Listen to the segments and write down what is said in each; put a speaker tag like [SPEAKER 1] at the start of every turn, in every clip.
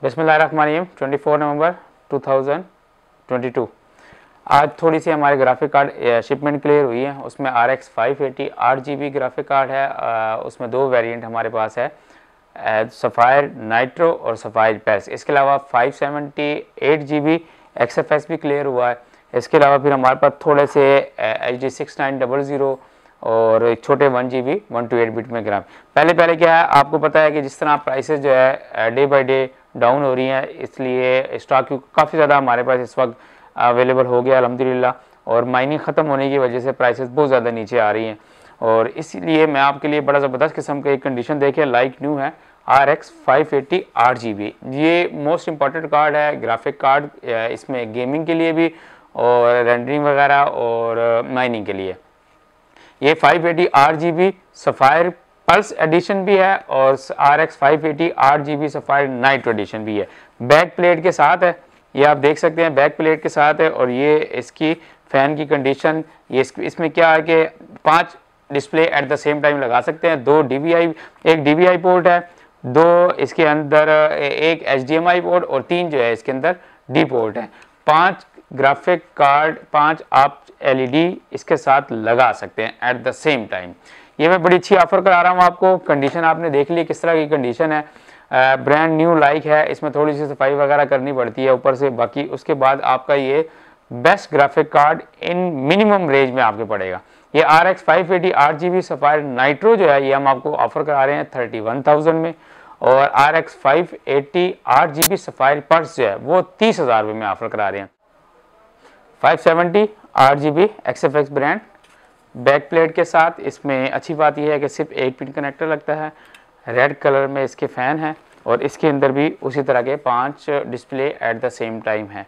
[SPEAKER 1] twenty 24 नवंबर 2022 आज थोड़ी सी हमारे ग्राफिक कार्ड शिपमेंट क्लियर हुई है उसमें आर एक्स फाइव एटी आठ जी बी ग्राफिक कार्ड है उसमें दो वेरिएंट हमारे पास है सफ़ायर नाइट्रो और सफ़ायर पैस इसके अलावा five seventy eight G B X F S भी क्लियर हुआ है इसके अलावा फिर हमारे पास थोड़े से H D six nine double zero और छोटे one G B one two eight bit में ग्राम पहले पहले क्या है आपको पता है कि जिस तरह प्राइसेस जो है डे बाई डे डाउन हो रही हैं इसलिए स्टॉक काफ़ी ज़्यादा हमारे पास इस वक्त अवेलेबल हो गया अलहमदिल्ला और माइनिंग ख़त्म होने की वजह से प्राइसेस बहुत ज़्यादा नीचे आ रही हैं और इसलिए मैं आपके लिए बड़ा ज़बरदस्त किस्म का एक कंडीशन देखे लाइक न्यू है आर एक्स फाइव एट्टी आठ जी बी ये मोस्ट इंपॉर्टेंट कार्ड है ग्राफिक कार्ड इसमें गेमिंग के लिए भी और रेंडरिंग वगैरह और माइनिंग के लिए ये 580 एटी आठ G B Sapphire pulse edition भी है और आर एक्स फाइव एटी आठ G B Sapphire nitro edition भी है बैक प्लेट के साथ है ये आप देख सकते हैं बैक प्लेट के साथ है और ये इसकी फ़ैन की कंडीशन ये इसमें क्या है कि पाँच display at the same time लगा सकते हैं दो डी एक डी पोर्ट है दो इसके अंदर एक एच पोर्ट और तीन जो है इसके अंदर डी पोर्ट है पाँच ग्राफिक कार्ड पाँच आप एलईडी e इसके साथ लगा सकते हैं एट द सेम टाइम ये मैं बड़ी अच्छी ऑफर करा रहा हूँ आपको कंडीशन आपने देख ली किस तरह की कंडीशन है ब्रांड न्यू लाइक है इसमें थोड़ी सी सफाई वगैरह करनी पड़ती है ऊपर से बाकी उसके बाद आपका ये best graphic card in minimum range में आपके पड़ेगा ये आर एक्स फाइव एटी आठ जी बी सफायर नाइट्रो जो है ये हम आपको ऑफर करा रहे हैं थर्टी वन थाउजेंड में और आर एक्स फाइव एटी आठ जी बी सफायर पर्स जो है वो तीस हज़ार रुपये में ऑफर करा रहे हैं 570 8GB XFX brand back plate के साथ इसमें अच्छी बात यह है कि सिर्फ एक पिन कनेक्टर लगता है रेड कलर में इसके फ़ैन हैं और इसके अंदर भी उसी तरह के पांच display at the same time है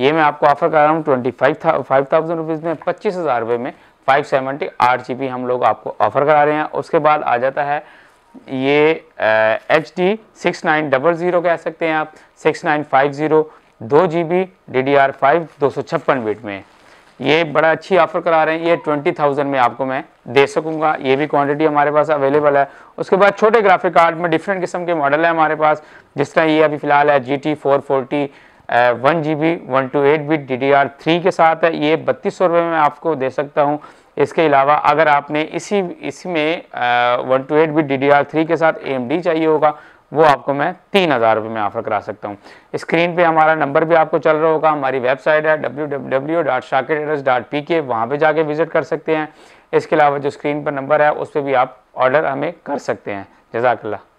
[SPEAKER 1] ये मैं आपको ऑफर कर रहा हूँ ट्वेंटी फाइव था फाइव थाउजेंड रुपीज़ में पच्चीस हज़ार रुपये में फाइव सेवेंटी आठ जी बी हम लोग आपको ऑफ़र करा रहे हैं उसके बाद आ जाता है ये H D six nine double zero कह सकते हैं आप सिक्स नाइन फाइव ज़ीरो दो G B D D R five दो सौ छप्पन बीट में ये बड़ा अच्छी ऑफर करा रहे हैं ये ट्वेंटी थाउजेंड में आपको मैं दे सकूंगा ये भी क्वांटिटी हमारे पास अवेलेबल है उसके बाद छोटे ग्राफिक कार्ड में डिफरेंट किस्म के मॉडल है हमारे पास जिस तरह ये अभी फिलहाल है G T four forty one G B one two eight bit D D R three के साथ है ये बत्तीस सौ रुपये में आपको दे सकता हूँ इसके अलावा अगर आपने इसी इसी में one two eight bit D D R three के साथ एम डी चाहिए होगा वो आपको मैं तीन हज़ार रुपये में ऑफ़र करा सकता हूँ स्क्रीन पे हमारा नंबर भी आपको चल रहा होगा हमारी वेबसाइट है W W dot address dot P K वहाँ पर जाके विज़िट कर सकते हैं इसके अलावा जो स्क्रीन पर नंबर है उस पर भी आप ऑर्डर हमें कर सकते हैं जजाकल्ला